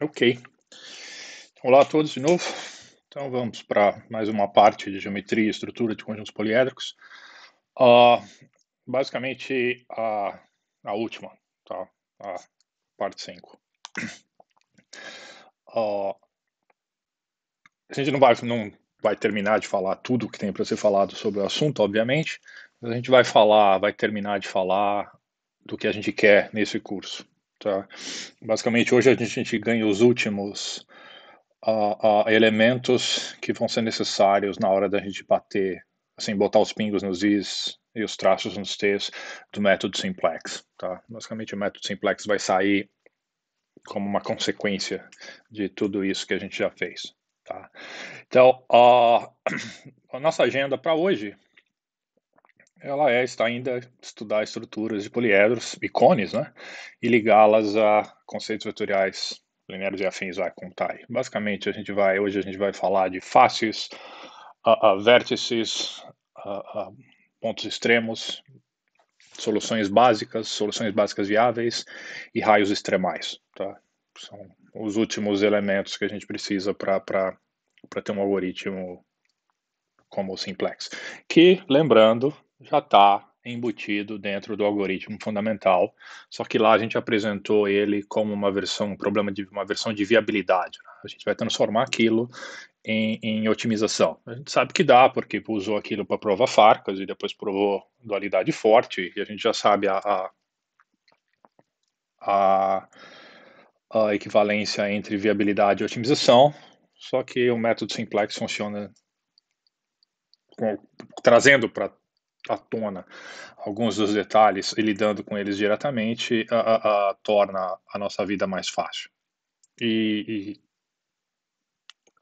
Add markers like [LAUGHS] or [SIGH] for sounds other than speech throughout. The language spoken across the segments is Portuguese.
Ok. Olá a todos de novo. Então vamos para mais uma parte de geometria e estrutura de conjuntos poliédricos. Uh, basicamente a, a última, tá? A parte 5. Uh, ah, a gente não vai, não vai terminar de falar tudo o que tem para ser falado sobre o assunto, obviamente, mas a gente vai falar, vai terminar de falar do que a gente quer nesse curso. Tá? Basicamente, hoje a gente, ganha os últimos uh, uh, elementos que vão ser necessários na hora da gente bater, assim, botar os pingos nos is e os traços nos t's do método simplex. Tá? Basicamente, o método simplex vai sair como uma consequência de tudo isso que a gente já fez. Tá? Então, uh, [CLEARS THROAT] a nossa agenda para hoje ela é está ainda estudar estruturas de poliedros e cones, né? E ligá-las a conceitos vetoriais lineares e afins, vai contar. Tá Basicamente, a gente vai hoje a gente vai falar de faces, a vértices, pontos extremos, soluções básicas, soluções básicas viáveis e raios extremais, tá? São os últimos elementos que a gente precisa para ter um algoritmo como o simplex. Que, lembrando, já está embutido dentro do algoritmo fundamental, só que lá a gente apresentou ele como uma versão, um problema de uma versão de viabilidade. Né? A gente vai transformar aquilo em, em, otimização. A gente sabe que dá, porque usou aquilo para prova Farcas e depois provou dualidade forte, e a gente já sabe a, a, a, a equivalência entre viabilidade e otimização, só que o método simplex funciona com, trazendo para à tona alguns dos detalhes e lidando com eles diretamente a, a, a, torna a nossa vida mais fácil. E,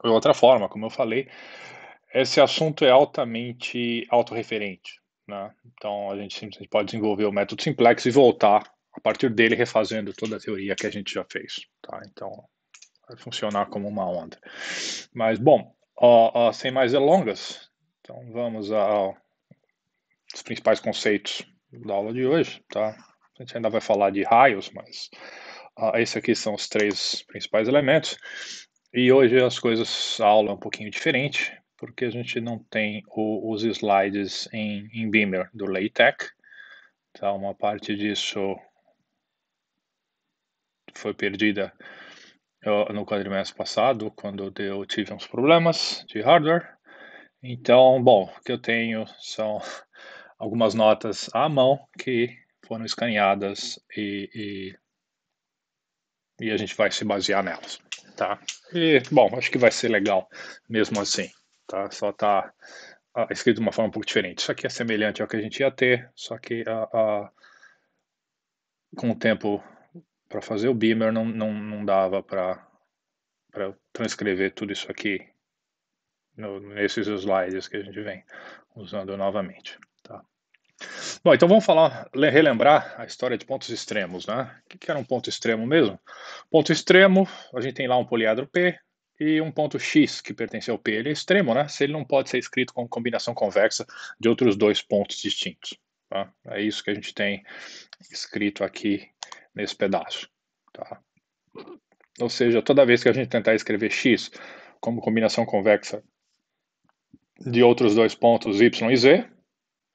e outra forma, como eu falei, esse assunto é altamente autorreferente. Né? Então a gente simplesmente pode desenvolver o método simplex e voltar a partir dele refazendo toda a teoria que a gente já fez. Tá? Então vai funcionar como uma onda. Mas bom, ó, ó, sem mais delongas, então vamos ao os principais conceitos da aula de hoje, tá? A gente ainda vai falar de raios, mas uh, ah, esses aqui são os três principais elementos. E hoje as coisas, a aula é um pouquinho diferente, porque a gente não tem o, os slides em, em Beamer do LaTeX. Então, uma parte disso foi perdida no quadrimestre passado, quando eu tive uns problemas de hardware. Então, bom, o que eu tenho são algumas notas à mão que foram escaneadas e, e, e a gente vai se basear nelas, tá? E, bom, acho que vai ser legal mesmo assim, tá? Só tá ah, escrito de uma forma um pouco diferente. Isso aqui é semelhante ao que a gente ia ter, só que a, com o tempo para fazer o Beamer não, não, não dava para transcrever tudo isso aqui no, nesses slides que a gente vem usando novamente. Bom, então vamos falar, relembrar a história de pontos extremos, né? O que era um ponto extremo mesmo? Ponto extremo, a gente tem lá um poliedro P e um ponto X que pertence ao P. Ele é extremo, né? Se ele não pode ser escrito como combinação convexa de outros dois pontos distintos. Tá? É isso que a gente tem escrito aqui nesse pedaço. Tá? Ou seja, toda vez que a gente tentar escrever X como combinação convexa de outros dois pontos Y e Z,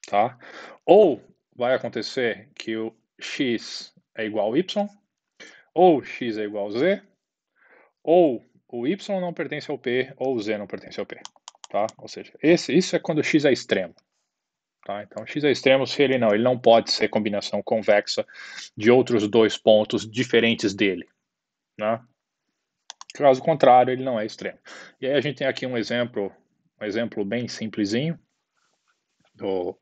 tá? ou vai acontecer que o x é igual a y, ou x é igual a z, ou o y não pertence ao p, ou o z não pertence ao p. Tá? Ou seja, esse, isso é quando x é extremo. Tá? Então, x é extremo se ele não, ele não pode ser combinação convexa de outros dois pontos diferentes dele. Né? Caso contrário, ele não é extremo. E aí a gente tem aqui um exemplo, um exemplo bem simplesinho do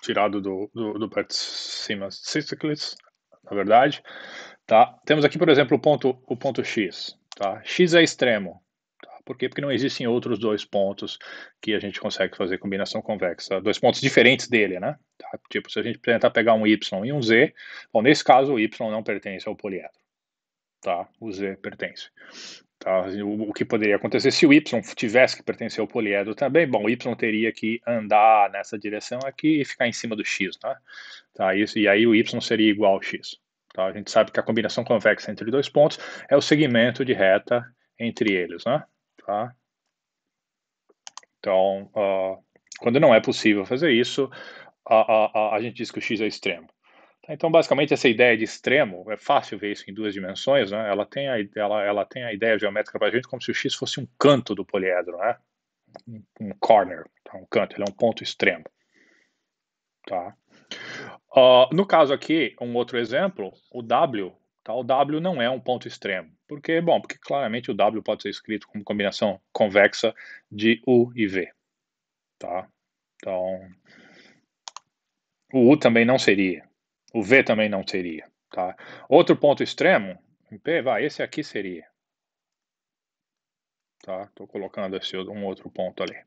tirado do, do, do Pat Simmons Sicicles, na verdade. Tá? Temos aqui, por exemplo, o ponto, o ponto X. Tá? X é extremo. Tá? Por quê? Porque não existem outros dois pontos que a gente consegue fazer combinação convexa. Dois pontos diferentes dele, né? Tá? Tipo, se a gente tentar pegar um Y e um Z, bom, nesse caso o Y não pertence ao poliedro. Tá? O Z pertence. Tá? O, o, que poderia acontecer se o Y tivesse que pertencer ao poliedro também? Bom, o Y teria que andar nessa direção aqui e ficar em cima do X, né? Tá? Isso, e aí o Y seria igual ao X. Tá? A gente sabe que a combinação convexa entre dois pontos é o segmento de reta entre eles, né? Tá? Então, uh, quando não é possível fazer isso, a, a, a, a gente diz que o x é extremo. Então, basicamente, essa ideia de extremo, é fácil ver isso em duas dimensões, né? ela, tem a, ela, ela tem a ideia geométrica para a gente como se o x fosse um canto do poliedro, né? um corner, tá? um canto, ele é um ponto extremo. Tá? Uh, no caso aqui, um outro exemplo, o W, tá? o W não é um ponto extremo, porque, bom, porque claramente o W pode ser escrito como combinação convexa de U e V. Tá? Então, o U também não seria. O V também não teria. Tá? Outro ponto extremo, em P, vai, esse aqui seria. Tá? Tô colocando esse, um outro ponto ali.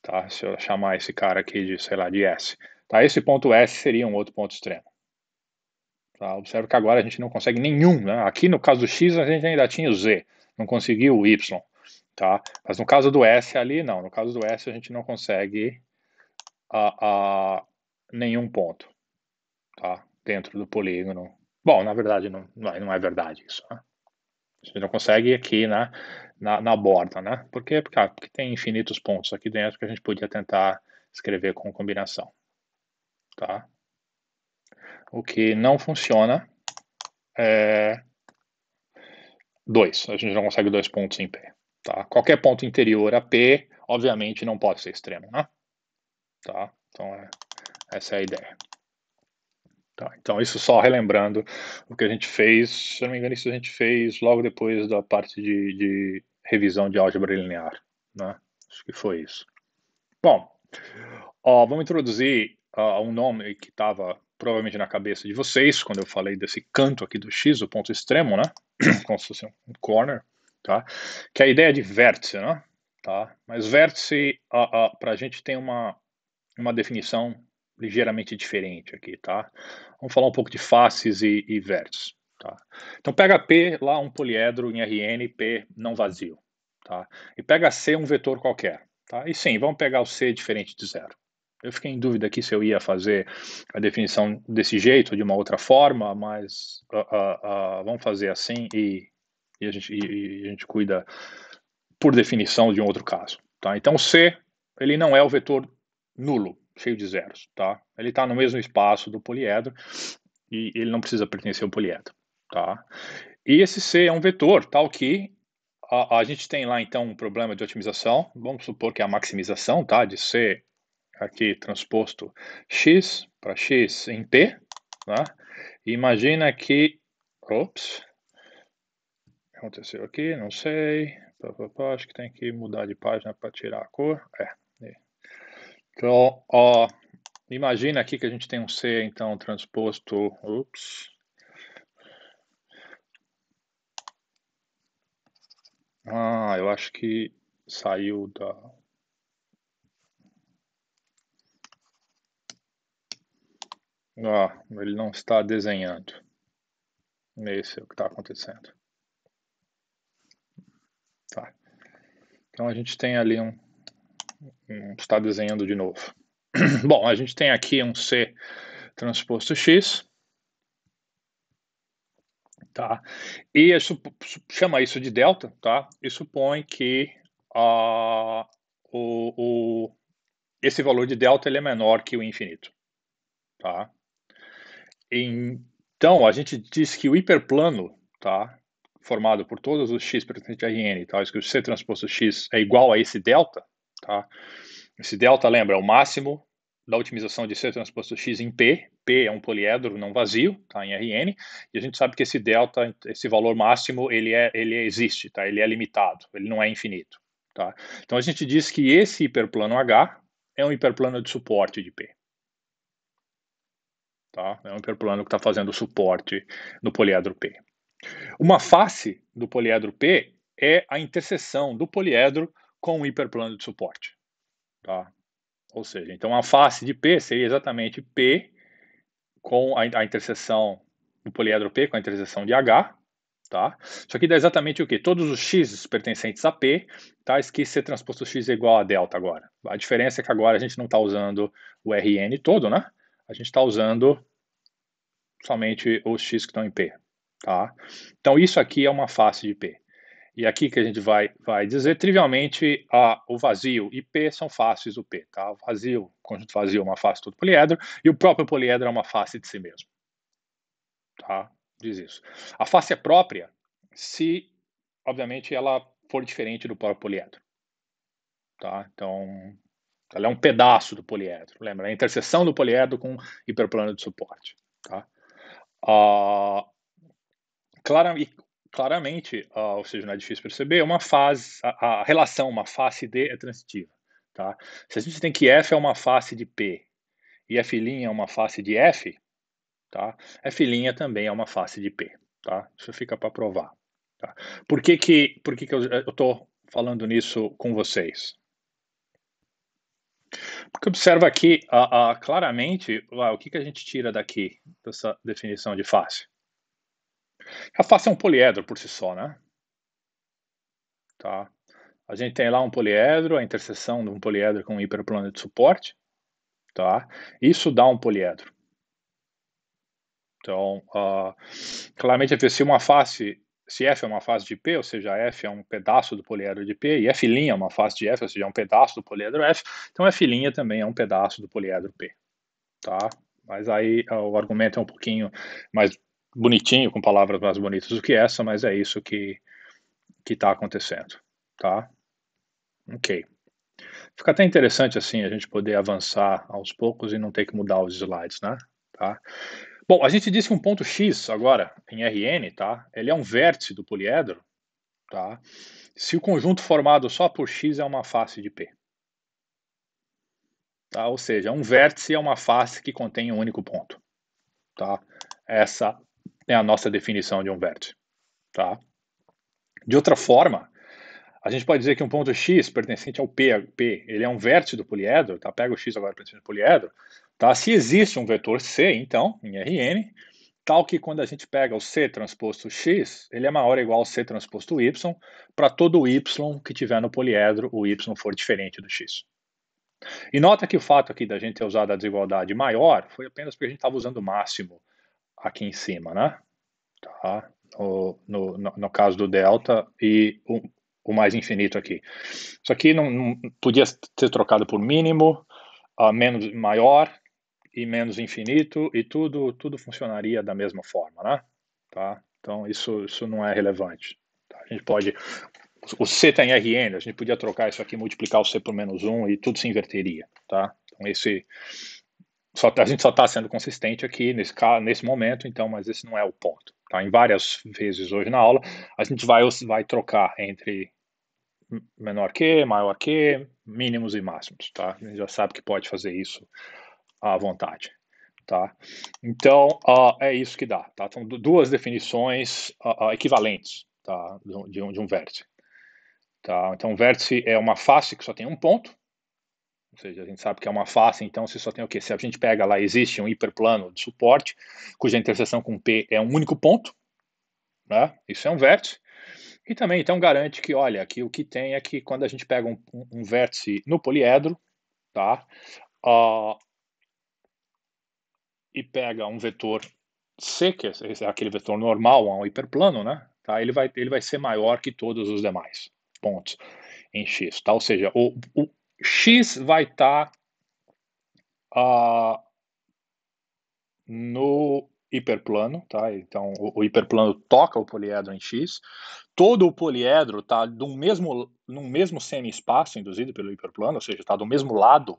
Tá? Se eu chamar esse cara aqui de, sei lá, de S. Tá? Esse ponto S seria um outro ponto extremo. Tá? Observe que agora a gente não consegue nenhum. Né? Aqui no caso do X, a gente ainda tinha o Z. Não conseguiu o Y. Tá? Mas no caso do S ali, não. No caso do S, a gente não consegue a, a nenhum ponto tá? dentro do polígono. Bom, na verdade, não, é, não é verdade isso. Né? Você não consegue aqui né, na, na borda, né? Porque, cara, ah, porque tem infinitos pontos aqui dentro que a gente podia tentar escrever com combinação. Tá? O que não funciona é dois. A gente não consegue dois pontos em P. Tá? Qualquer ponto interior a P, obviamente, não pode ser extremo. Né? Tá? Então, é, essa é a ideia. Tá, então, isso só relembrando o que a gente fez, se não me engano, isso a gente fez logo depois da parte de, de revisão de álgebra linear. Né? Acho que foi isso. Bom, ó, vamos introduzir um nome que estava provavelmente na cabeça de vocês quando eu falei desse canto aqui do x, o ponto extremo, né? [CLEARS THROAT] Como se fosse um corner, tá? Que é a ideia de vértice, né? Tá? Mas vértice, uh, uh, para a gente tem uma, uma definição ligeiramente diferente aqui, tá? Vamos falar um pouco de faces e, e tá? Então pega P lá um poliedro em Rn, P não vazio, tá? E pega C um vetor qualquer, tá? E sim, vamos pegar o C diferente de zero. Eu fiquei em dúvida aqui se eu ia fazer a definição desse jeito ou de uma outra forma, mas uh, uh, uh, vamos fazer assim e, e, a gente, e, e a gente cuida por definição de um outro caso, tá? Então C ele não é o vetor nulo, cheio de zeros, tá? Ele está no mesmo espaço do poliedro e ele não precisa pertencer ao poliedro, tá? E esse C é um vetor, tal tá? que a, a gente tem lá então um problema de otimização, vamos supor que é a maximização, tá? De C aqui transposto x para x em P, tá? Imagina que, ops, aconteceu aqui, não sei, acho que tem que mudar de página para tirar a cor, é, então, ó, imagina aqui que a gente tem um C, então, transposto, ups, Ah, eu acho que saiu da. Ah, ele não está desenhando. Esse é o que está acontecendo. Tá. Então a gente tem ali um, Hum, está desenhando de novo. [CLEARS THROAT] Bom, a gente tem aqui um C transposto X, tá? E isso, chama isso de delta, tá? E supõe que uh, o, o, esse valor de delta ele é menor que o infinito, tá? Então, a gente diz que o hiperplano, tá? Formado por todos os x pertencentes a Rn, tá? isso que o C transposto X é igual a esse delta, Tá? Esse delta, lembra, é o máximo da otimização de C transposto X em P. P é um poliedro não vazio, tá? em Rn, e a gente sabe que esse delta, esse valor máximo, ele, é, ele existe, tá? ele é limitado, ele não é infinito. Tá? Então a gente diz que esse hiperplano H é um hiperplano de suporte de P. Tá? É um hiperplano que está fazendo suporte no poliedro P. Uma face do poliedro P é a interseção do poliedro com o hiperplano de suporte. Tá? Ou seja, então a face de P seria exatamente P com a, a interseção do poliedro P com a interseção de H, tá? Isso aqui dá exatamente o que? Todos os x pertencentes a P, tá? Esquece ser transposto x é igual a delta agora. A diferença é que agora a gente não está usando o Rn todo, né? A gente está usando somente os x que estão em P, tá? Então isso aqui é uma face de P. E aqui que a gente vai, vai dizer, trivialmente, a, o vazio e P são faces do P. Tá? O vazio, conjunto vazio é uma face todo poliedro, e o próprio poliedro é uma face de si mesmo. Tá? Diz isso. A face é própria se, obviamente, ela for diferente do próprio poliedro. Tá? Então, ela é um pedaço do poliedro. Lembra? A interseção do poliedro com hiperplano de suporte. Tá? Ah, claro, e claramente, uh, ou seja, não é difícil perceber, é uma fase, a, a, relação, uma face D é transitiva. Tá? Se a gente tem que F é uma face de P e F' é uma face de F, tá? F' também é uma face de P. Tá? Isso fica para provar. Tá? Por que, que, por que, que eu estou falando nisso com vocês? Porque observa aqui uh, uh, claramente uh, o que, que a gente tira daqui, dessa definição de face. A face é um poliedro por si só, né? Tá? A gente tem lá um poliedro, a interseção de um poliedro com um hiperplano de suporte, tá? Isso dá um poliedro. Então, uh, claramente, se uma face, se F é uma face de P, ou seja, F é um pedaço do poliedro de P, e F' é uma face de F, ou seja, é um pedaço do poliedro F, então F' também é um pedaço do poliedro P, tá? Mas aí uh, o argumento é um pouquinho mais bonitinho, com palavras mais bonitas do que essa, mas é isso que que está acontecendo, tá? Ok. Fica até interessante assim a gente poder avançar aos poucos e não ter que mudar os slides, né? Tá? Bom, a gente disse que um ponto X agora em Rn, tá? Ele é um vértice do poliedro, tá? Se o conjunto formado só por X é uma face de P. Tá? Ou seja, um vértice é uma face que contém um único ponto. Tá? Essa é a nossa definição de um vértice. Tá? De outra forma, a gente pode dizer que um ponto X pertencente ao P, P ele é um vértice do poliedro, tá? pega o X agora pertencente ao poliedro, tá? se existe um vetor C, então, em Rn, tal que quando a gente pega o C transposto X, ele é maior ou igual ao C transposto Y, para todo o Y que tiver no poliedro, o Y for diferente do X. E nota que o fato aqui da gente ter usado a desigualdade maior foi apenas porque a gente estava usando o máximo aqui em cima, né? Tá? No, no, no caso do delta e o, o mais infinito aqui. Isso aqui não, não podia ser trocado por mínimo, a ah, menos maior e menos infinito e tudo tudo funcionaria da mesma forma, né? Tá? Então isso isso não é relevante. Tá? A gente pode o C tem tá RN, a gente podia trocar isso aqui, multiplicar o C por menos 1 e tudo se inverteria, tá? Então esse só, tá, a gente só está sendo consistente aqui nesse, nesse momento, então, mas esse não é o ponto. Tá? Em várias vezes hoje na aula, a gente vai, vai trocar entre menor que, maior que, mínimos e máximos. Tá? A gente já sabe que pode fazer isso à vontade. Tá? Então, uh, é isso que dá. Tá? São duas definições uh, uh, equivalentes tá? de, um, de um vértice. Tá? Então, um vértice é uma face que só tem um ponto, ou seja, a gente sabe que é uma face, então se só tem o quê? Se a gente pega lá, existe um hiperplano de suporte, cuja interseção com P é um único ponto, né? isso é um vértice. E também, então, garante que, olha, que o que tem é que quando a gente pega um, um vértice no poliedro, tá? Uh, e pega um vetor C, que é aquele vetor normal, um hiperplano, né? Tá? Ele, vai, ele vai ser maior que todos os demais pontos em X, tá? Ou seja, o X vai estar tá, uh, no hiperplano, tá? Então o, o, hiperplano toca o poliedro em X. Todo o poliedro está do mesmo no mesmo semi-espaço induzido pelo hiperplano, ou seja, está do mesmo lado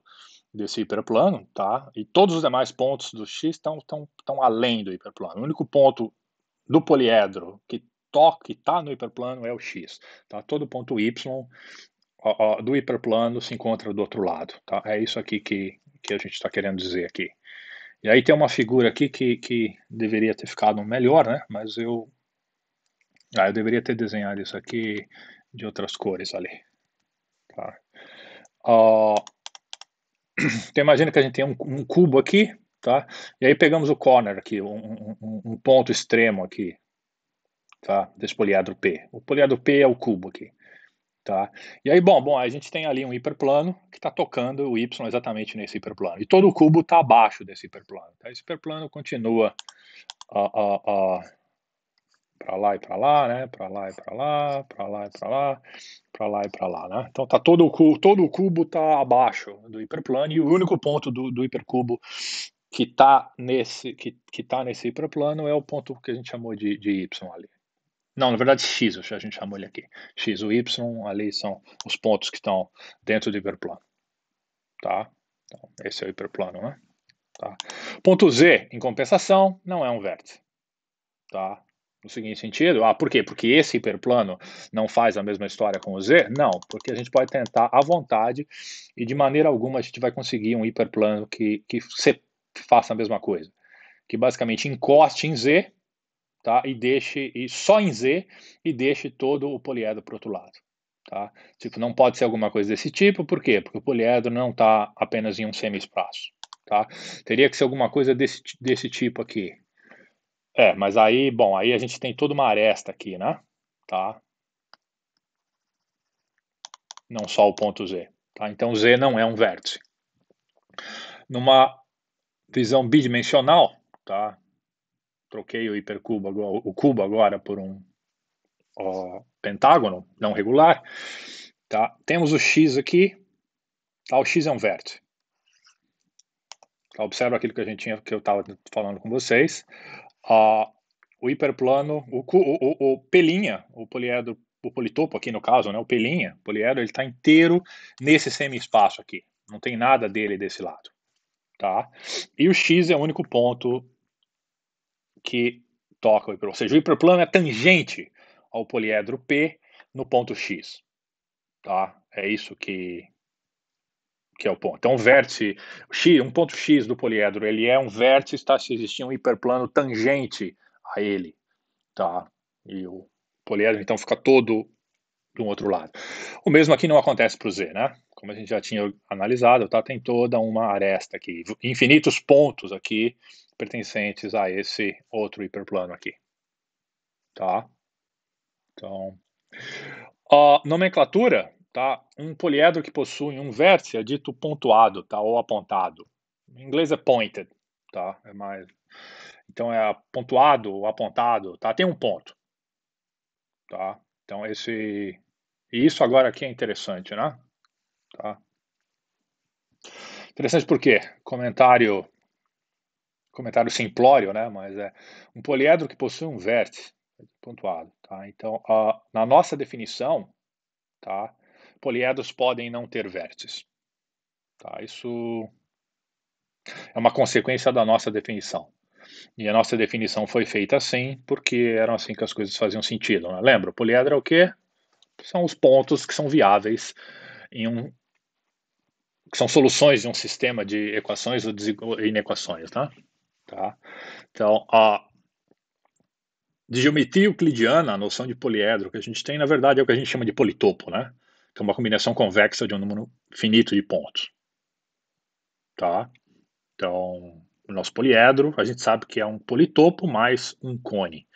desse hiperplano, tá? E todos os demais pontos do X estão tão, tão além do hiperplano. O único ponto do poliedro que toca que está no hiperplano é o X, tá? Todo ponto Y ó, do hiperplano se encontra do outro lado. Tá? É isso aqui que, que a gente está querendo dizer aqui. E aí tem uma figura aqui que, que deveria ter ficado melhor, né? Mas eu, ah, eu deveria ter desenhado isso aqui de outras cores ali. Tá? [CLEARS THROAT] então imagina que a gente tem um, um, cubo aqui, tá? E aí pegamos o corner aqui, um, um, um ponto extremo aqui, tá? Desse poliedro P. O poliedro P é o cubo aqui. Tá? E aí, bom, bom, a gente tem ali um hiperplano que está tocando o y exatamente nesse hiperplano. E todo o cubo está abaixo desse hiperplano. Tá? Esse hiperplano continua uh, uh, uh, para lá e para lá, né? Para lá e para lá, para lá e para lá, para lá e para lá, né? Então tá todo o cubo, todo o cubo está abaixo do hiperplano e o único ponto do, do hipercubo que está nesse que, que tá nesse hiperplano é o ponto que a gente chamou de, de y ali. Não, na verdade, x, a gente chamou ele aqui. x, o y, ali são os pontos que estão dentro do hiperplano. Tá? Então, esse é o hiperplano, né? Tá? Ponto z, em compensação, não é um vértice. Tá? No seguinte sentido, ah, por quê? Porque esse hiperplano não faz a mesma história com o Z? Não, porque a gente pode tentar à vontade e de maneira alguma a gente vai conseguir um hiperplano que, que faça a mesma coisa. Que basicamente encoste em Z tá? E deixe e só em Z e deixe todo o poliedro para outro lado, tá? Tipo, não pode ser alguma coisa desse tipo, por quê? Porque o poliedro não está apenas em um semi-espaço, tá? Teria que ser alguma coisa desse, desse tipo aqui. É, mas aí, bom, aí a gente tem toda uma aresta aqui, né? Tá? Não só o ponto Z, tá? Então Z não é um vértice. Numa visão bidimensional, tá? troquei o hipercubo, o cubo agora por um ó, pentágono não regular, tá? Temos o x aqui, tá? O x é um vértice. Tá? Observa aquilo que a gente tinha, que eu estava falando com vocês. o hiperplano, o, o, o, pelinha, o poliedro, o politopo aqui no caso, né? O pelinha, o poliedro, ele está inteiro nesse semi-espaço aqui. Não tem nada dele desse lado, tá? E o x é o único ponto que toca o hiperplano. Ou seja, o hiperplano é tangente ao poliedro P no ponto X. Tá? É isso que, que é o ponto. Então, um vértice, X, um ponto X do poliedro, ele é um vértice, está Se existir um hiperplano tangente a ele, tá? E o poliedro, então, fica todo do outro lado. O mesmo aqui não acontece para o Z, né? Como a gente já tinha analisado, tá? Tem toda uma aresta aqui, infinitos pontos aqui pertencentes a esse outro hiperplano aqui. Tá? Então, a nomenclatura, tá? Um poliedro que possui um vértice é dito pontuado, tá? Ou apontado. Em inglês é pointed, tá? É mais então é pontuado ou apontado, tá? Tem um ponto. Tá? Então esse e isso agora aqui é interessante, né? Tá? Interessante porque comentário comentário simplório, né? Mas é um poliedro que possui um vértice pontuado, tá? Então, na nossa definição, tá? Poliedros podem não ter vértices, tá? Isso é uma consequência da nossa definição. E a nossa definição foi feita assim, porque eram assim que as coisas faziam sentido. Né? Lembra? poliedro é o quê? São os pontos que são viáveis em um que são soluções de um sistema de equações ou inequações, tá? Tá? Então, a de geometria euclidiana, a noção de poliedro que a gente tem, na verdade, é o que a gente chama de politopo, né? que é uma combinação convexa de um número finito de pontos. Tá? Então, o nosso poliedro, a gente sabe que é um politopo mais um cone.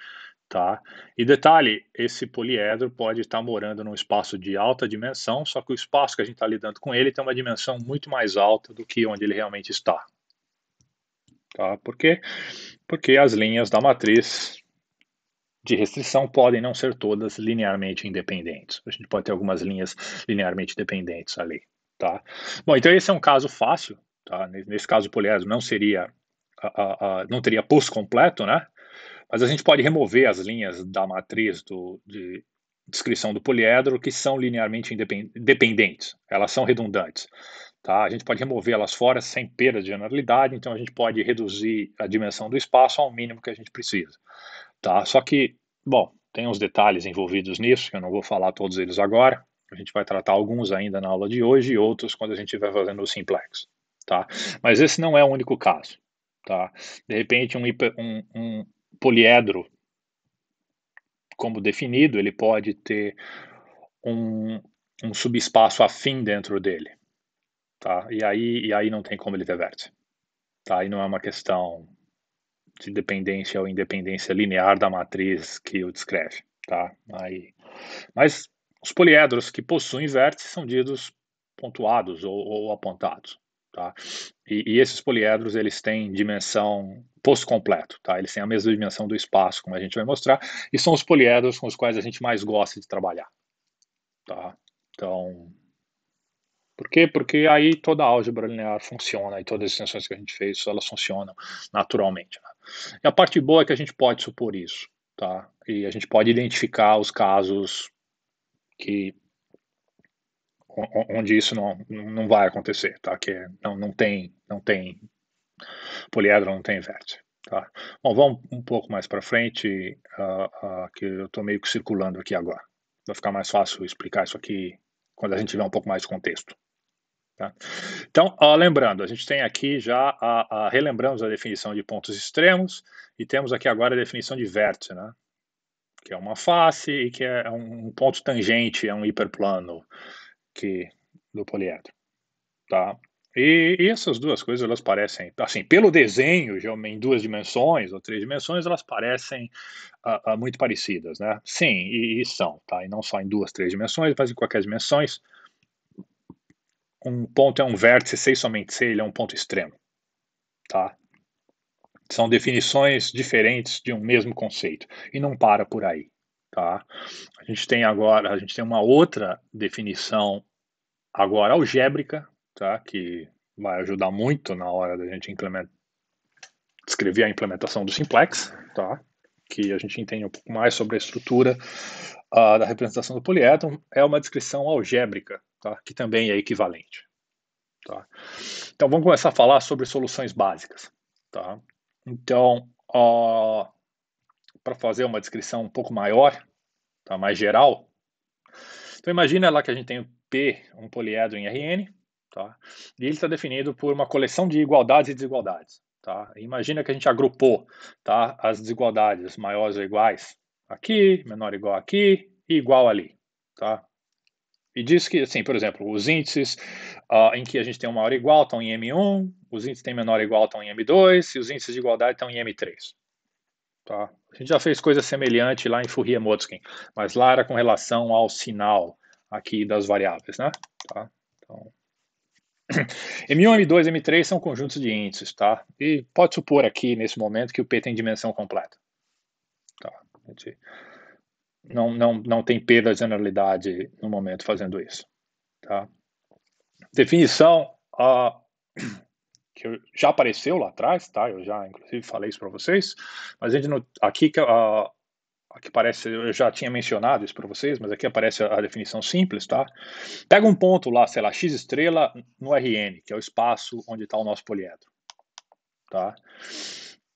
Tá? E detalhe, esse poliedro pode estar morando num espaço de alta dimensão, só que o espaço que a gente está lidando com ele tem uma dimensão muito mais alta do que onde ele realmente está. Tá? Por quê? Porque as linhas da matriz de restrição podem não ser todas linearmente independentes. A gente pode ter algumas linhas linearmente dependentes ali. Tá? Bom, então esse é um caso fácil. Tá? Nesse caso, o poliedro não seria, a, a, a, não teria posto completo, né? Mas a gente pode remover as linhas da matriz do, de descrição do poliedro que são linearmente independentes. Elas são redundantes. Tá? A gente pode remover elas fora sem perda de generalidade, então a gente pode reduzir a dimensão do espaço ao mínimo que a gente precisa. Tá? Só que, bom, tem uns detalhes envolvidos nisso, que eu não vou falar todos eles agora. A gente vai tratar alguns ainda na aula de hoje e outros quando a gente estiver fazendo o simplex. Tá? Mas esse não é o único caso. Tá? De repente, um, um, um poliedro, como definido, ele pode ter um, um subespaço afim dentro dele tá? E aí, e aí não tem como ele ter vértice, tá? Aí não é uma questão de dependência ou independência linear da matriz que o descreve, tá? Aí, mas os poliedros que possuem vértices são ditos pontuados ou, ou apontados, tá? E, e, esses poliedros eles têm dimensão pós-completo, tá? Eles têm a mesma dimensão do espaço, como a gente vai mostrar, e são os poliedros com os quais a gente mais gosta de trabalhar, tá? Então, por quê? Porque aí toda a álgebra linear funciona e todas as extensões que a gente fez, elas funcionam naturalmente. Né? E a parte boa é que a gente pode supor isso, tá? E a gente pode identificar os casos que onde isso não, não vai acontecer, tá? Que é, não, não tem não tem poliedro, não tem vértice. Tá. Bom, vamos um pouco mais para frente, uh, uh, que eu estou meio que circulando aqui agora. Vai ficar mais fácil explicar isso aqui quando a gente tiver um pouco mais de contexto. Tá? Então, ó, lembrando, a gente tem aqui já, a, a, relembramos a definição de pontos extremos e temos aqui agora a definição de vértice, né? que é uma face e que é, é um ponto tangente, é um hiperplano que, do poliedro. Tá? E, e, essas duas coisas, elas parecem, assim, pelo desenho, já em duas dimensões ou três dimensões, elas parecem uh, uh, muito parecidas, né? Sim, e, e, são, tá? E não só em duas, três dimensões, mas em qualquer dimensões um ponto é um vértice, C somente C, ele é um ponto extremo. Tá? São definições diferentes de um mesmo conceito. E não para por aí. Tá? A gente tem agora, a gente tem uma outra definição agora algébrica, tá? que vai ajudar muito na hora da gente descrever a implementação do simplex, tá? que a gente entende um pouco mais sobre a estrutura uh, da representação do poliédron, é uma descrição algébrica tá? que também é equivalente. Tá? Então vamos começar a falar sobre soluções básicas. Tá? Então, para fazer uma descrição um pouco maior, tá? mais geral, então imagina lá que a gente tem o P, um poliedro em Rn, tá? e ele está definido por uma coleção de igualdades e desigualdades. Tá? Imagina que a gente agrupou tá? as desigualdades maiores ou iguais aqui, menor ou igual aqui e igual ali. Tá? E diz que, assim, por exemplo, os índices uh, em que a gente tem uma hora igual estão em M1, os índices que menor ou igual estão em M2 e os índices de igualdade estão em M3. Tá? A gente já fez coisa semelhante lá em Fourier-Motzkin, mas lá era com relação ao sinal aqui das variáveis, né? Tá? Então, M1, M2, M3 são conjuntos de índices, tá? E pode supor aqui, nesse momento, que o P tem dimensão completa. Tá? A gente não, não, não tem perda de generalidade no momento fazendo isso. Tá? Definição uh, [CLEARS THROAT] que já apareceu lá atrás, tá? Eu já inclusive falei isso para vocês, mas a gente aqui que uh, aqui parece eu já tinha mencionado isso para vocês, mas aqui aparece a, a, definição simples, tá? Pega um ponto lá, sei lá, x estrela no RN, que é o espaço onde está o nosso poliedro, tá?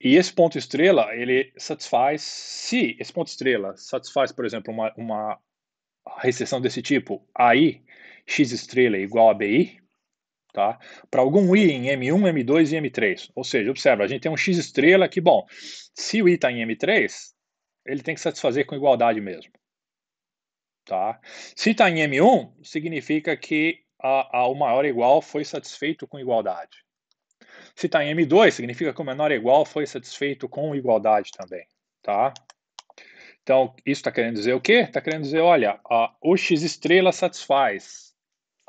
E esse ponto estrela, ele satisfaz, se esse ponto estrela satisfaz, por exemplo, uma, uma recessão desse tipo, aí x estrela é igual a bi, tá? Para algum i em M1, M2 e M3. Ou seja, observa, a gente tem um x estrela que, bom, se o i está em M3, ele tem que satisfazer com igualdade mesmo. Tá? Se está em M1, significa que a, a, o maior é igual foi satisfeito com igualdade. Se está em M2, significa que o menor é igual foi satisfeito com igualdade também, tá? Então, isso está querendo dizer o quê? Está querendo dizer, olha, a, o x estrela satisfaz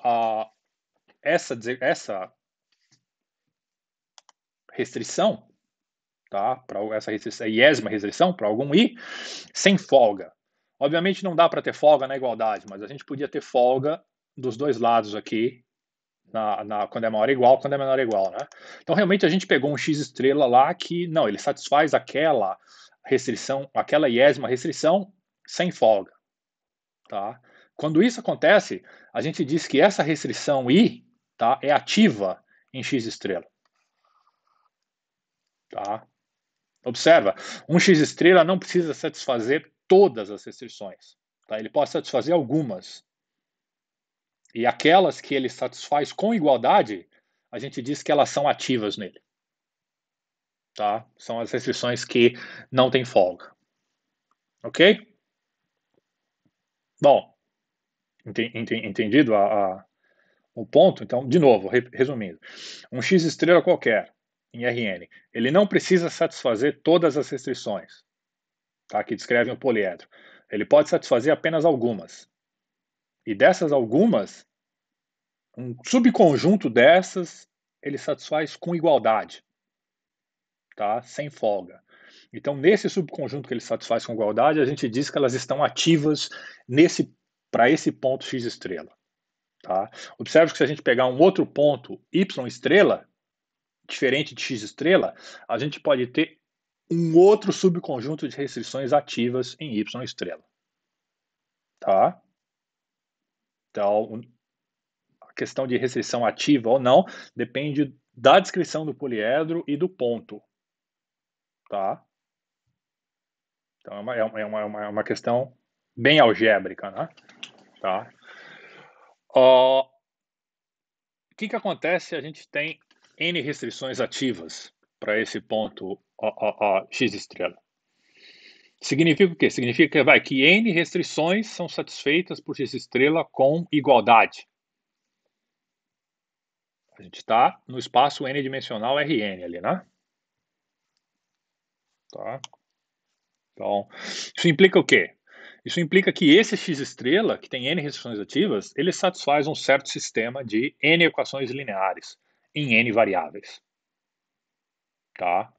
a, essa, essa restrição, tá? Para essa restrição, iésima restrição para algum i, sem folga. Obviamente não dá para ter folga na igualdade, mas a gente podia ter folga dos dois lados aqui na, na, quando é maior é igual, quando é menor é igual, né? Então realmente a gente pegou um x estrela lá que não, ele satisfaz aquela restrição, aquela iésima restrição sem folga, tá? Quando isso acontece, a gente diz que essa restrição i, tá, é ativa em x estrela, tá? Observa, um x estrela não precisa satisfazer todas as restrições, tá? Ele pode satisfazer algumas, e aquelas que ele satisfaz com igualdade, a gente diz que elas são ativas nele. Tá? São as restrições que não tem folga. Ok? Bom, entendido a, a, o ponto? Então, de novo, resumindo. Um X estrela qualquer, em RN, ele não precisa satisfazer todas as restrições tá? que descrevem o poliedro. Ele pode satisfazer apenas algumas. E dessas algumas, um subconjunto dessas, ele satisfaz com igualdade, tá? Sem folga. Então, nesse subconjunto que ele satisfaz com igualdade, a gente diz que elas estão ativas nesse para esse ponto x estrela, tá? Observe que se a gente pegar um outro ponto y estrela, diferente de x estrela, a gente pode ter um outro subconjunto de restrições ativas em y estrela. Tá? Então, a questão de restrição ativa ou não depende da descrição do poliedro e do ponto. Tá? Então, é uma, é uma, é uma é é questão bem algébrica, né? Tá? O uh, que, que acontece se a gente tem N restrições ativas para esse ponto X estrela? Significa o quê? Significa vai, que N restrições são satisfeitas por X estrela com igualdade. A gente está no espaço n-dimensional Rn ali, né? Tá? Então, isso implica o quê? Isso implica que esse x estrela, que tem n restrições ativas, ele satisfaz um certo sistema de n equações lineares em n variáveis. Tá?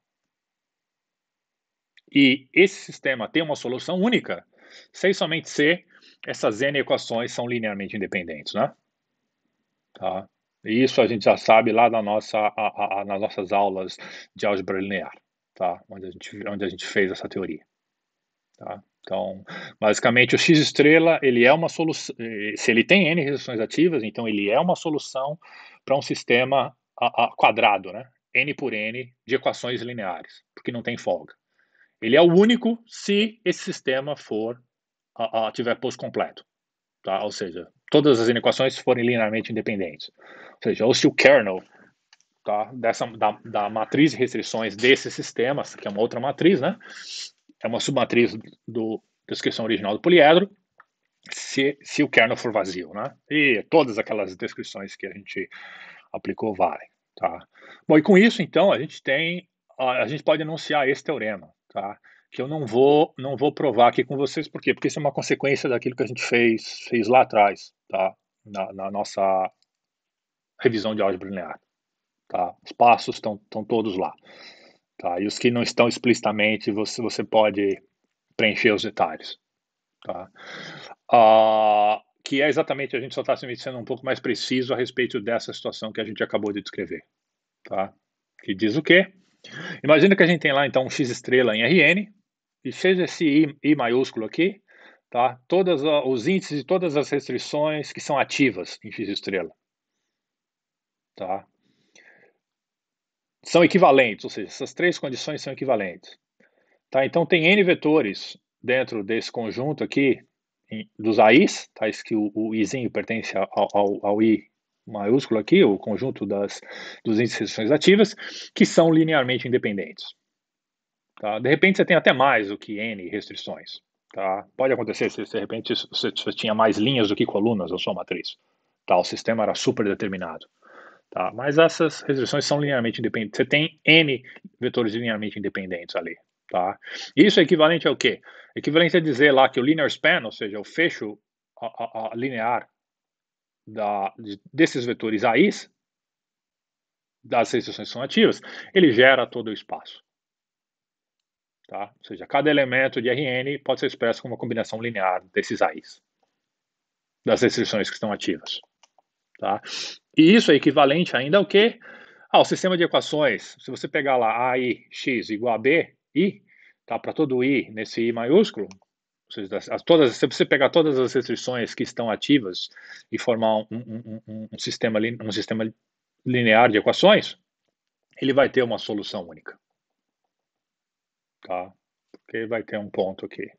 e esse sistema tem uma solução única, sem somente se essas n equações são linearmente independentes, né? Tá? Isso a gente já sabe lá na nossa, a, a, nas nossas aulas de álgebra linear, tá? Onde a gente, onde a gente fez essa teoria, tá? Então, basicamente, o x estrela ele é uma solução. Eh, se ele tem n resoluções ativas, então ele é uma solução para um sistema a, quadrado, né? n por n de equações lineares, porque não tem folga. Ele é o único se esse sistema for uh, uh, tiver posto completo, tá? Ou seja, todas as inequações forem linearmente independentes. Ou seja, ou se o kernel tá, dessa da, da matriz de restrições desse sistema, que é uma outra matriz, né? É uma submatriz do descrição original do poliedro, se, se o kernel for vazio, né? E todas aquelas descrições que a gente aplicou valem, tá? Bom, e com isso, então, a gente tem, a, a gente pode enunciar esse teorema, tá? Que eu não vou não vou provar aqui com vocês por quê? Porque isso é uma consequência daquilo que a gente fez fez lá atrás, tá? Na, na nossa revisão de álgebra linear, tá? Os passos estão estão todos lá, tá? E os que não estão explicitamente você você pode preencher os detalhes, tá? Ah, que é exatamente a gente só está se sendo um pouco mais preciso a respeito dessa situação que a gente acabou de descrever, tá? Que diz o quê? Imagina que a gente tem lá então um x estrela em RN, e fez esse I, I maiúsculo aqui, tá? Todos os índices e todas as restrições que são ativas em x estrela. Tá? São equivalentes, ou seja, essas três condições são equivalentes. Tá? Então tem n vetores dentro desse conjunto aqui dos AIs, tá? Esse que o, o Izinho pertence ao, ao, ao I maiúsculo aqui, o conjunto das, dos restrições ativas, que são linearmente independentes. Tá? De repente você tem até mais do que N restrições. Tá? Pode acontecer se de repente você, você tinha mais linhas do que colunas na sua matriz. Tá? O sistema era super determinado. Tá? Mas essas restrições são linearmente independentes. Você tem N vetores linearmente independentes ali. Tá? Isso é equivalente ao quê? Equivalente a dizer lá que o linear span, ou seja, o fecho a, a, a linear da, desses vetores AIs, das restrições que são ativas, ele gera todo o espaço. Tá? Ou seja, cada elemento de Rn pode ser expresso como uma combinação linear desses AIs, das restrições que estão ativas. Tá? E isso é equivalente ainda ao que? Ao ah, sistema de equações. Se você pegar lá AI, x igual a b, i, tá? para todo i nesse i maiúsculo, seja, todas, se você pegar todas as restrições que estão ativas e formar um, um, um, um, sistema, um sistema linear de equações, ele vai ter uma solução única. Tá? Porque vai ter um ponto aqui.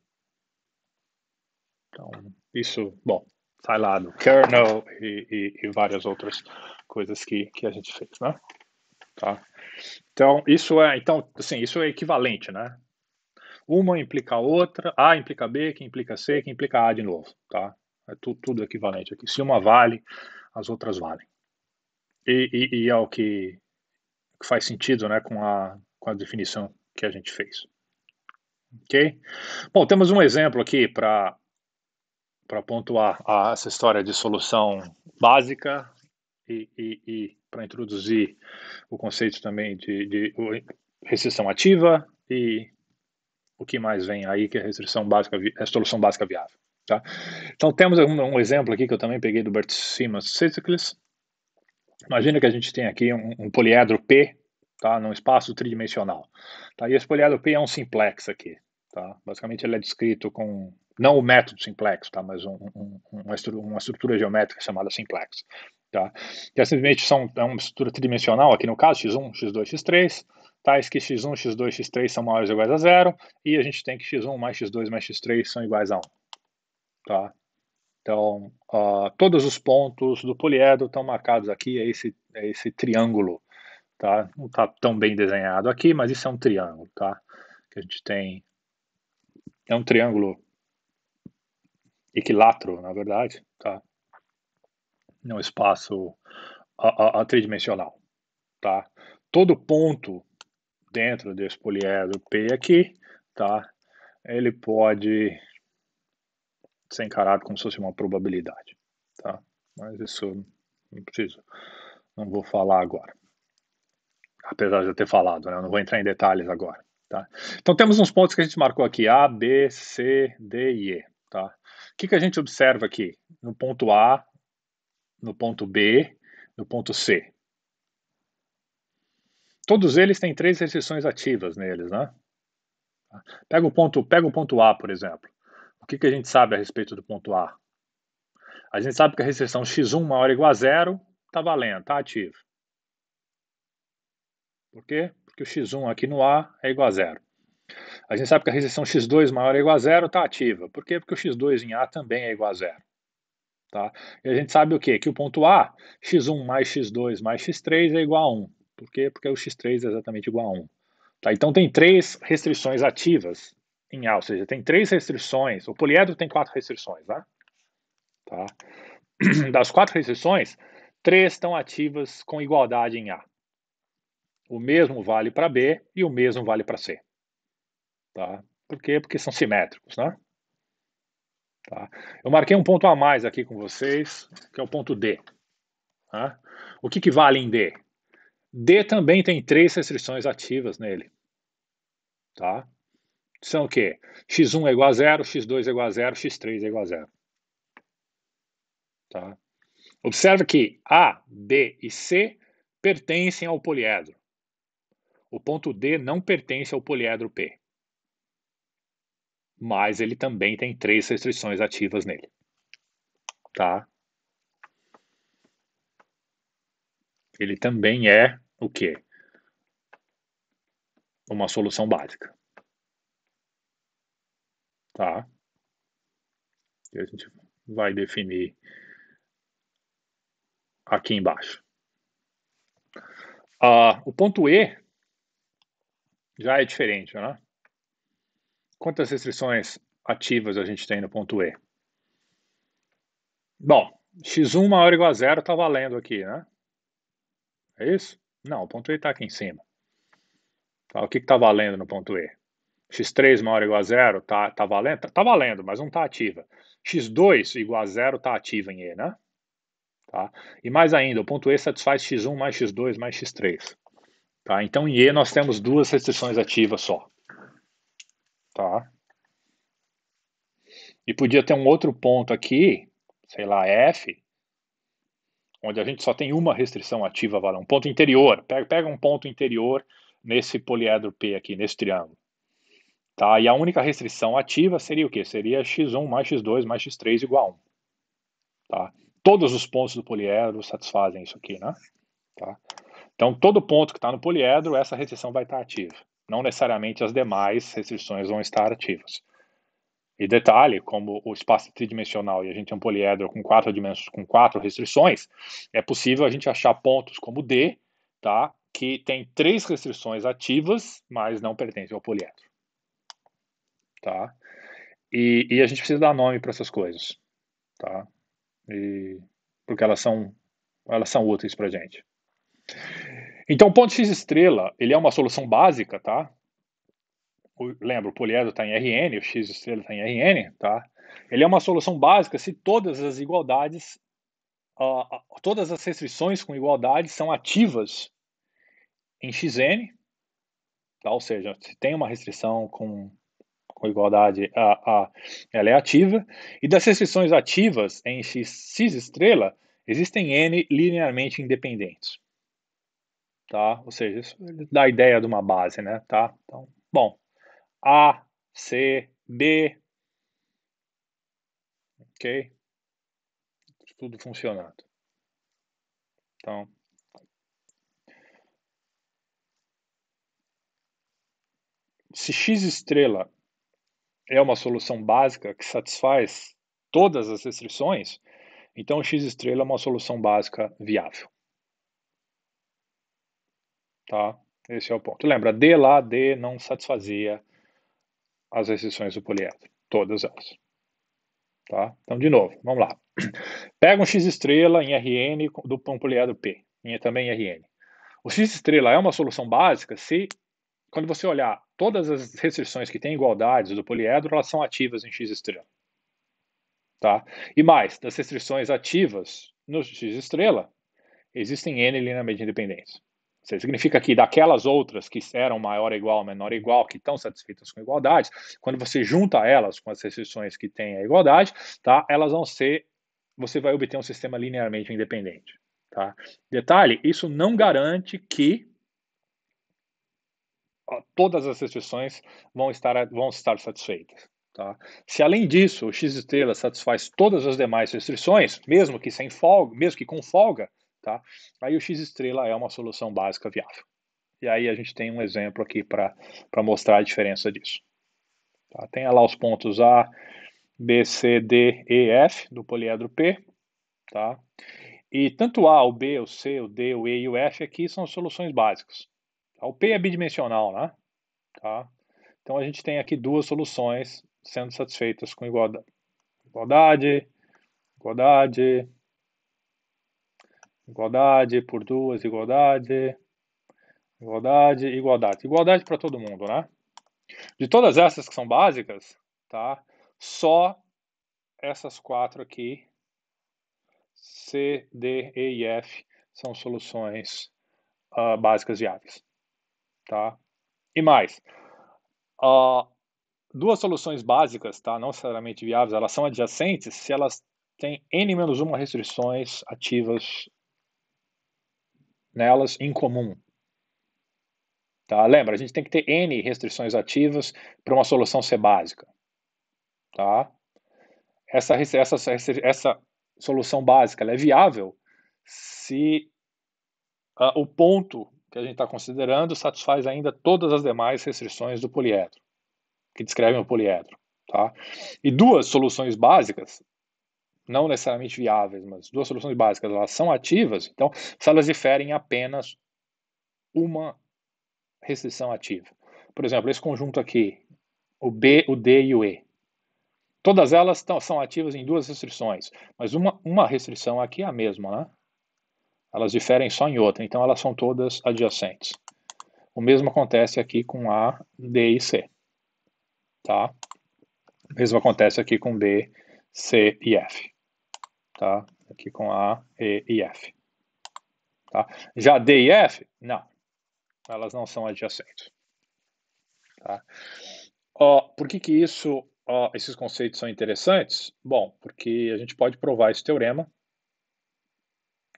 Então, isso, bom, sai lá no kernel e, e, e várias outras coisas que, que a gente fez, né? Tá? Então, isso é, então, assim, isso é equivalente, né? Uma implica a outra, A implica B, que implica C, que implica A de novo, tá? É tu, tudo equivalente aqui. Se uma vale, as outras valem. E, e, e é o que faz sentido, né, com a, com a definição que a gente fez. Ok? Bom, temos um exemplo aqui para para pontuar a, essa história de solução básica e, e, e para introduzir o conceito também de, de, de recessão ativa e o que mais vem aí que é a restrição básica, a solução básica viável. Tá? Então temos um, um, exemplo aqui que eu também peguei do Bert Simons Sickles. Imagina que a gente tem aqui um, um poliedro P, tá, num espaço tridimensional. Tá? E esse poliedro P é um simplex aqui. Tá? Basicamente ele é descrito com não o método simplex, tá, mas um, uma, estrutura, uma estrutura geométrica chamada simplex. Tá? Que é simplesmente são, é uma estrutura tridimensional, aqui no caso, x1, x2, x3, tais que x1, x2, x3 são maiores ou iguais a zero, e a gente tem que x1 mais x2 mais x3 são iguais a 1. Tá? Então, uh, todos os pontos do poliedro estão marcados aqui, é esse, é esse triângulo. Tá? Não está tão bem desenhado aqui, mas isso é um triângulo. Tá? Que a gente tem. É um triângulo equilátero, na verdade. Tá? Num é espaço a, a, a tridimensional. Tá? Todo ponto dentro desse poliedro P aqui, tá? Ele pode ser encarado como se fosse uma probabilidade, tá? Mas isso não preciso, não vou falar agora. Apesar de eu ter falado, né? Eu não vou entrar em detalhes agora, tá? Então temos uns pontos que a gente marcou aqui, A, B, C, D e E, tá? O que, que a gente observa aqui? No ponto A, no ponto B, no ponto C. Todos eles têm três restrições ativas neles, né? Pega o ponto, pega o ponto A, por exemplo. O que, que a gente sabe a respeito do ponto A? A gente sabe que a restrição x1 maior ou igual a zero está valendo, está ativa. Por quê? Porque o x1 aqui no A é igual a zero. A gente sabe que a restrição x2 maior ou igual a zero está ativa. Por quê? Porque o x2 em A também é igual a zero. Tá? E a gente sabe o quê? Que o ponto A, x1 mais x2 mais x3 é igual a 1. Por quê? Porque o x3 é exatamente igual a 1. Tá, então tem três restrições ativas em A, ou seja, tem três restrições. O poliedro tem quatro restrições, né? Tá? tá. [CLEARS THROAT] Das quatro restrições, três estão ativas com igualdade em A. O mesmo vale para B e o mesmo vale para C. Tá? Por quê? Porque são simétricos, né? Tá? Eu marquei um ponto a mais aqui com vocês, que é o ponto D. Tá? O que, que vale em D? D também tem três restrições ativas nele. Tá? São o quê? x1 é igual a zero, x2 é igual a zero, x3 é igual a zero. Tá? Observa que A, B e C pertencem ao poliedro. O ponto D não pertence ao poliedro P. Mas ele também tem três restrições ativas nele. Tá? Ele também é o quê? Uma solução básica. Tá? E a gente vai definir aqui embaixo. Ah, o ponto E já é diferente, né? Quantas restrições ativas a gente tem no ponto E? Bom, x1 maior ou igual a zero está valendo aqui, né? É isso? Não, o ponto E está aqui em cima. Tá, o que está valendo no ponto E? x3 maior ou igual a zero está tá valendo? Está tá valendo, mas não está ativa. x2 igual a zero está ativa em E, né? Tá? E mais ainda, o ponto E satisfaz x1 mais x2 mais x3. Tá? Então, em E nós temos duas restrições ativas só. Tá? E podia ter um outro ponto aqui, sei lá, F, onde a gente só tem uma restrição ativa vale um ponto interior. Pega, pega um ponto interior nesse poliedro P aqui, nesse triângulo. Tá? E a única restrição ativa seria o quê? Seria x1 mais x2 mais x3 igual a 1. Tá? Todos os pontos do poliedro satisfazem isso aqui, né? Tá? Então, todo ponto que está no poliedro, essa restrição vai estar tá ativa. Não necessariamente as demais restrições vão estar ativas. E detalhe, como o espaço é tridimensional e a gente tem é um poliedro com quatro dimensões, com quatro restrições, é possível a gente achar pontos como D, tá? Que tem três restrições ativas, mas não pertencem ao poliedro, tá? E, e a gente precisa dar nome para essas coisas, tá? E, porque elas são elas são úteis para gente. Então, o ponto x estrela ele é uma solução básica, tá? Lembro, lembra, o poliedro está em Rn, o x estrela está em Rn, tá? Ele é uma solução básica se todas as igualdades, uh, todas as restrições com igualdade são ativas em xn, tá? ou seja, se tem uma restrição com, com igualdade, a, a, ela é ativa, e das restrições ativas em x, x estrela, existem n linearmente independentes. Tá? Ou seja, isso dá a ideia de uma base, né? Tá? Então, bom, a, C, B. Ok? Tudo funcionando. Então. Se x estrela é uma solução básica que satisfaz todas as restrições, então x estrela é uma solução básica viável. Tá? Esse é o ponto. Lembra, D lá, D não satisfazia as restrições do poliedro, todas elas. Tá? Então, de novo, vamos lá. Pega um X estrela em RN do um poliedro P, em, também em RN. O X estrela é uma solução básica se, quando você olhar todas as restrições que têm igualdades do poliedro, elas são ativas em X estrela. Tá? E mais, das restrições ativas no X estrela, existem N linha de independentes significa que daquelas outras que eram maior ou igual, menor ou igual, que estão satisfeitas com igualdade, quando você junta elas com as restrições que têm a igualdade, tá, elas vão ser, você vai obter um sistema linearmente independente. Tá? Detalhe, isso não garante que todas as restrições vão estar, vão estar satisfeitas. Tá? Se além disso o x estrela satisfaz todas as demais restrições, mesmo que sem folga, mesmo que com folga, Tá? Aí o X estrela é uma solução básica viável. E aí a gente tem um exemplo aqui para mostrar a diferença disso. Tá? Tem lá os pontos A, B, C, D, E, F do poliedro P. Tá? E tanto A, o B, o C, o D, o E e o F aqui são soluções básicas. O P é bidimensional, né? Tá? Então a gente tem aqui duas soluções sendo satisfeitas com igualdade. Igualdade, igualdade, Igualdade por duas, igualdade. Igualdade, igualdade. Igualdade para todo mundo, né? De todas essas que são básicas, tá? Só essas quatro aqui, C, D, E e F, são soluções uh, básicas viáveis, tá? E mais, uh, duas soluções básicas, tá? Não necessariamente viáveis, elas são adjacentes se elas têm n menos uma restrições ativas nelas em comum. Tá? Lembra, a gente tem que ter N restrições ativas para uma solução ser básica. Tá? Essa, essa, essa solução básica é viável se uh, o ponto que a gente está considerando satisfaz ainda todas as demais restrições do poliedro, que descrevem o poliedro. Tá? E duas soluções básicas não necessariamente viáveis, mas duas soluções básicas, elas são ativas, então se elas diferem apenas uma restrição ativa. Por exemplo, esse conjunto aqui, o B, o D e o E. Todas elas tão, são ativas em duas restrições, mas uma, uma restrição aqui é a mesma, né? Elas diferem só em outra, então elas são todas adjacentes. O mesmo acontece aqui com A, D e C. Tá? O mesmo acontece aqui com B, C e F tá? Aqui com A e, e F. Tá? Já D e F, não. Elas não são adjacentes. Tá? Ó, por que, que isso, ó, esses conceitos são interessantes? Bom, porque a gente pode provar esse teorema,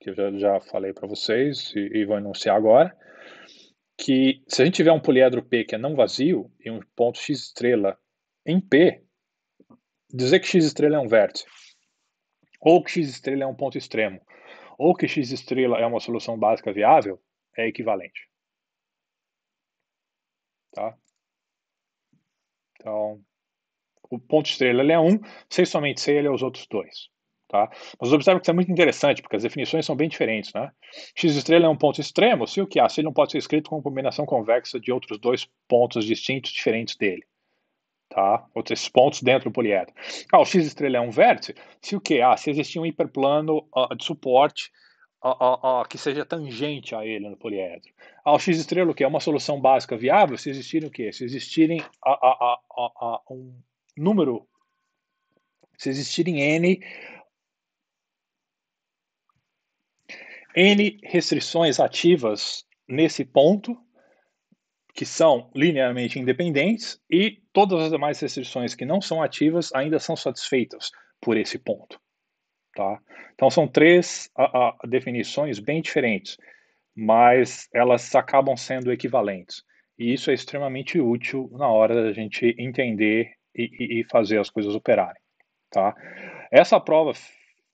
que eu já, já falei para vocês e, e vou enunciar agora, que se a gente tiver um poliedro P que é não vazio e um ponto x estrela em P, dizer que x estrela é um vértice ou que x estrela é um ponto extremo, ou que x estrela é uma solução básica viável, é equivalente. Tá? Então, o ponto estrela ele é um, sei somente sei ele é os outros dois. Tá? Mas observe que isso é muito interessante, porque as definições são bem diferentes. Né? X estrela é um ponto extremo se o que há, se ele não pode ser escrito como combinação convexa de outros dois pontos distintos diferentes dele tá? Outros pontos dentro do poliedro. Ah, o X estrela é um vértice? Se o quê? Ah, se existir um hiperplano uh, de suporte uh, uh, que seja tangente a ele no poliedro. Ah, o X estrela o quê? É uma solução básica viável? Se existirem o quê? Se existirem um número, se existirem N N restrições ativas nesse ponto que são linearmente independentes e todas as demais restrições que não são ativas ainda são satisfeitas por esse ponto. Tá? Então são três a, a, definições bem diferentes, mas elas acabam sendo equivalentes. E isso é extremamente útil na hora da gente entender e, e fazer as coisas operarem. Tá? Essa prova,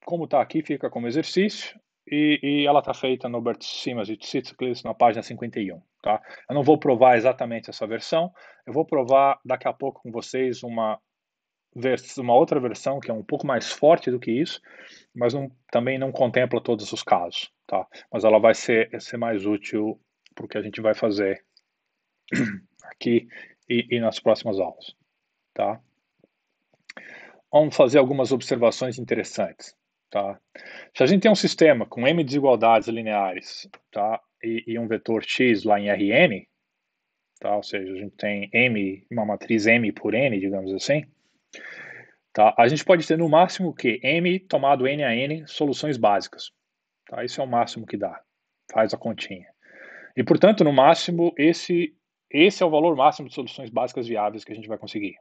como está aqui, fica como exercício e, e ela está feita no Bert Simas e Tsitsiklis na página 51. Tá? Eu não vou provar exatamente essa versão, eu vou provar daqui a pouco com vocês uma, uma outra versão que é um pouco mais forte do que isso, mas não, também não contempla todos os casos. Tá? Mas ela vai ser, ser mais útil para o que a gente vai fazer [CLEARS THROAT] aqui e, e nas próximas aulas. Tá? Vamos fazer algumas observações interessantes. Tá? Se a gente tem um sistema com m desigualdades lineares tá? e, e um vetor x lá em Rn, tá? ou seja, a gente tem m, uma matriz m por n, digamos assim, tá? a gente pode ter no máximo o quê? m tomado n a n soluções básicas. Tá? Isso é o máximo que dá. Faz a continha. E, portanto, no máximo, esse, esse é o valor máximo de soluções básicas viáveis que a gente vai conseguir.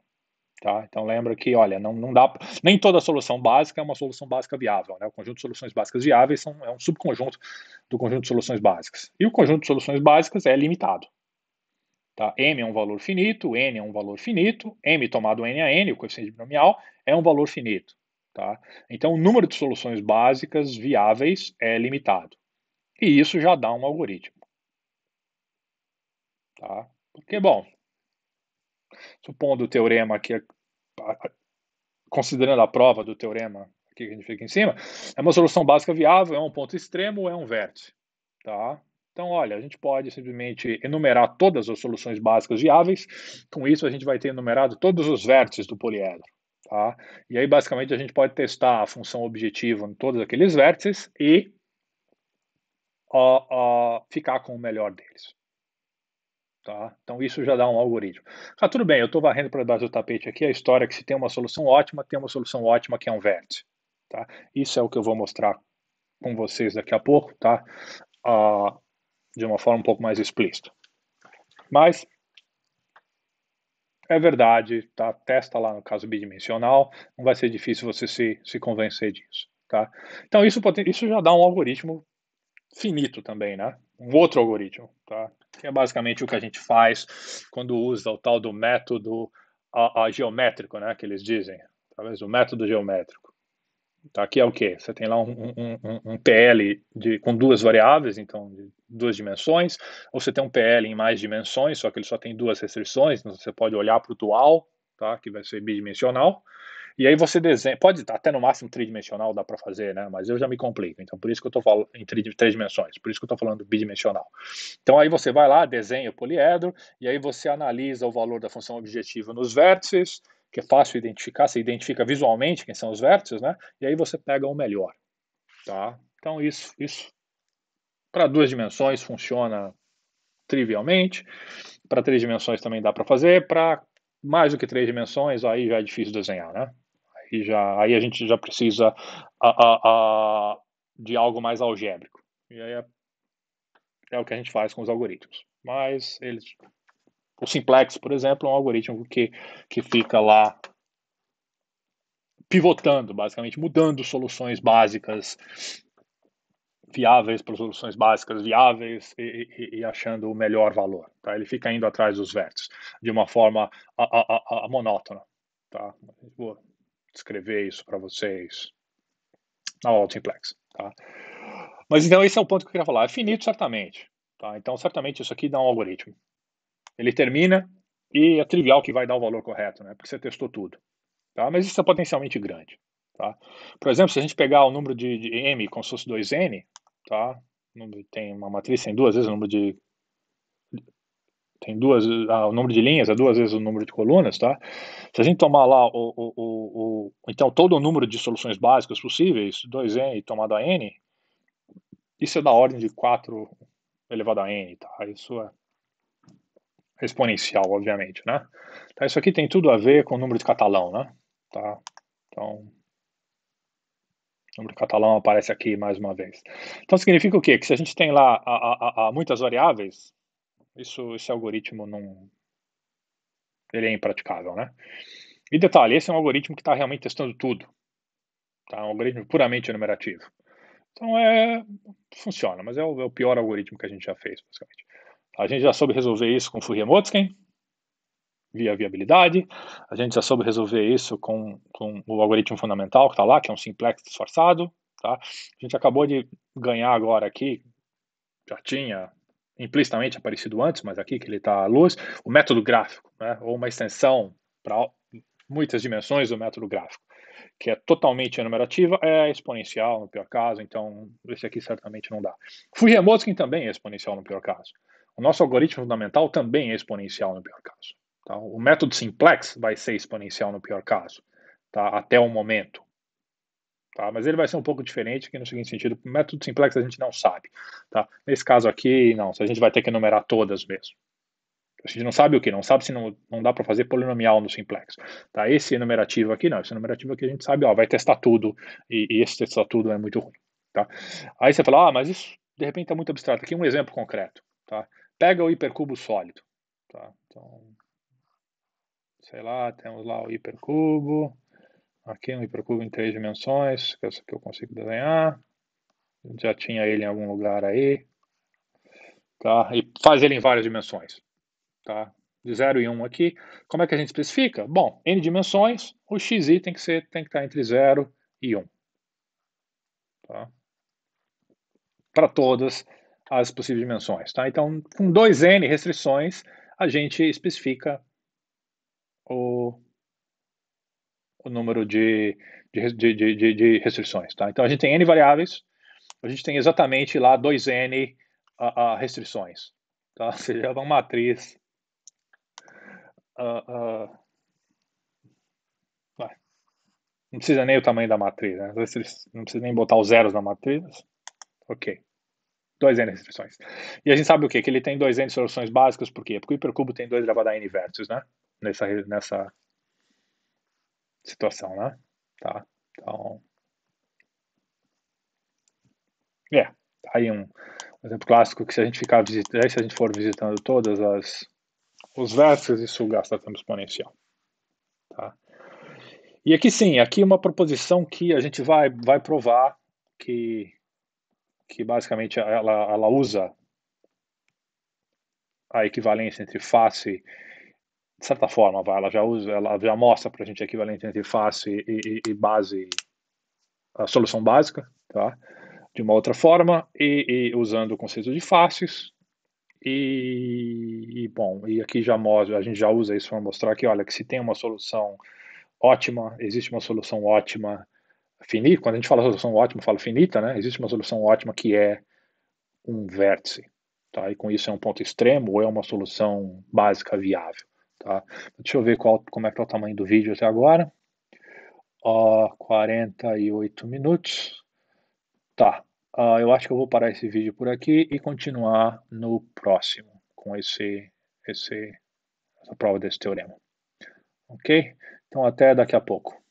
Tá? Então lembra que, olha, não, não dá, nem toda solução básica é uma solução básica viável. Né? O conjunto de soluções básicas viáveis são, é um subconjunto do conjunto de soluções básicas. E o conjunto de soluções básicas é limitado. Tá? M é um valor finito, N é um valor finito, M tomado N a N, o coeficiente binomial, é um valor finito. Tá? Então o número de soluções básicas viáveis é limitado. E isso já dá um algoritmo. Tá? Porque, bom, supondo o teorema aqui, considerando a prova do teorema aqui que a gente fica em cima, é uma solução básica viável, é um ponto extremo, é um vértice, tá? Então, olha, a gente pode simplesmente enumerar todas as soluções básicas viáveis. Com isso, a gente vai ter enumerado todos os vértices do poliedro. Tá? E aí, basicamente, a gente pode testar a função objetiva em todos aqueles vértices e uh, uh, ficar com o melhor deles. Tá? Então isso já dá um algoritmo. Ah, tudo bem, eu estou varrendo para debaixo do tapete aqui a história é que se tem uma solução ótima, tem uma solução ótima que é um vértice. Tá? Isso é o que eu vou mostrar com vocês daqui a pouco, tá? Ah, de uma forma um pouco mais explícita. Mas é verdade, tá? Testa lá no caso bidimensional, não vai ser difícil você se, se convencer disso, tá? Então isso, pode, isso já dá um algoritmo finito também, né? um outro algoritmo, tá? que é basicamente o que a gente faz quando usa o tal do método a, a geométrico, né, que eles dizem, talvez o método geométrico. Tá, aqui é o que? Você tem lá um, um, um, PL de, com duas variáveis, então de duas dimensões, ou você tem um PL em mais dimensões, só que ele só tem duas restrições, então você pode olhar para o dual, tá, que vai ser bidimensional, e aí você desenha, pode até no máximo tridimensional dá para fazer, né? Mas eu já me complico. Então por isso que eu estou falando em três dimensões, por isso que eu estou falando bidimensional. Então aí você vai lá, desenha o poliedro e aí você analisa o valor da função objetiva nos vértices, que é fácil identificar, você identifica visualmente quem são os vértices, né? E aí você pega o melhor, tá? Então isso, isso para duas dimensões funciona trivialmente. Para três dimensões também dá para fazer, para mais do que três dimensões, aí já é difícil desenhar, né? já aí a gente já precisa a, a, a, de algo mais algébrico. E aí é, é, o que a gente faz com os algoritmos. Mas eles, o simplex, por exemplo, é um algoritmo que, que fica lá pivotando, basicamente mudando soluções básicas viáveis para soluções básicas viáveis e, e, e, achando o melhor valor. Tá? Ele fica indo atrás dos vértices de uma forma a, a, a, monótona. Tá? Boa descrever isso para vocês na Altimplex. Tá? Mas então esse é o ponto que eu queria falar. É finito, certamente. Tá? Então, certamente isso aqui dá um algoritmo. Ele termina e é trivial que vai dar o valor correto, né? porque você testou tudo. Tá? Mas isso é potencialmente grande. Tá? Por exemplo, se a gente pegar o número de, de m como se fosse 2n, tá? tem uma matriz em duas vezes o número de tem duas, ah, o número de linhas é duas vezes o número de colunas, tá? Se a gente tomar lá o, o, o, o então todo o número de soluções básicas possíveis, 2n tomado a n, isso é da ordem de 4 elevado a n, tá? Isso é exponencial, obviamente, né? Tá, isso aqui tem tudo a ver com o número de catalão, né? Tá? Então, o número catalão aparece aqui mais uma vez. Então significa o quê? Que se a gente tem lá a, a, a muitas variáveis, isso, esse algoritmo não. Ele é impraticável, né? E detalhe, esse é um algoritmo que está realmente testando tudo. Tá? Um algoritmo puramente enumerativo. Então é. Funciona, mas é o, é o pior algoritmo que a gente já fez, basicamente. A gente já soube resolver isso com Fourier motzkin via viabilidade. A gente já soube resolver isso com, com o algoritmo fundamental que está lá, que é um simplex disfarçado. Tá? A gente acabou de ganhar agora aqui, já tinha implicitamente aparecido antes, mas aqui que ele está à luz, o método gráfico, né, ou uma extensão para muitas dimensões do método gráfico, que é totalmente enumerativa, é exponencial no pior caso, então esse aqui certamente não dá. Fujimotsky também é exponencial no pior caso. O nosso algoritmo fundamental também é exponencial no pior caso. Tá? O método simplex vai ser exponencial no pior caso, tá? até o momento. Tá? Mas ele vai ser um pouco diferente aqui no seguinte sentido: método simplex a gente não sabe. Tá? Nesse caso aqui, não, a gente vai ter que enumerar todas mesmo. A gente não sabe o que, não sabe se não, não dá para fazer polinomial no simplex. Tá? Esse enumerativo aqui, não, esse enumerativo aqui a gente sabe, ó, vai testar tudo, e, e esse testar tudo é muito ruim. Tá? Aí você fala, ah, mas isso de repente está muito abstrato. Aqui um exemplo concreto. Tá? Pega o hipercubo sólido. Tá? Então, sei lá, temos lá o hipercubo aqui um hipercubo em três dimensões, que é essa que eu consigo desenhar. Já tinha ele em algum lugar aí. Tá? E faz ele em várias dimensões. Tá? De 0 e 1 um aqui. Como é que a gente especifica? Bom, n dimensões, o xi tem que, ser, tem que estar entre 0 e 1. Um. Tá? Para todas as possíveis dimensões. Tá? Então, com 2n restrições, a gente especifica o o número de, de, de, de restrições. Tá? Então, a gente tem N variáveis, a gente tem exatamente lá 2N a restrições. Tá? [LAUGHS] Ou seja, é uma matriz. Uh, não precisa nem o tamanho da matriz, né? não precisa nem botar os zeros na matriz. Ok. 2n restrições. E a gente sabe o quê? Que ele tem 2n soluções básicas, por quê? Porque o hipercubo tem 2 elevado a n vértices, né? Nessa, nessa, situação, né? Tá? Então. É, yeah, tá aí um, exemplo clássico que se a gente ficar visitando, né, se a gente for visitando todas as os versos, isso gasta tempo exponencial. Tá? E aqui sim, aqui uma proposição que a gente vai, vai provar que, que basicamente ela, ela usa a equivalência entre face de certa forma, vai, ela já usa, ela já mostra para a gente equivalente entre face e, e, e, base, a solução básica, tá? De uma outra forma e, e usando o conceito de faces e, bom, e aqui já mostra, a gente já usa isso para mostrar que, olha, que se tem uma solução ótima, existe uma solução ótima finita. Quando a gente fala solução ótima, fala finita, né? Existe uma solução ótima que é um vértice, tá? E com isso é um ponto extremo ou é uma solução básica viável. Tá? Deixa eu ver qual, como é que tá o tamanho do vídeo até agora. Uh, 48 minutos. Tá, uh, eu acho que eu vou parar esse vídeo por aqui e continuar no próximo com esse, esse, essa prova desse teorema. Ok? Então, até daqui a pouco.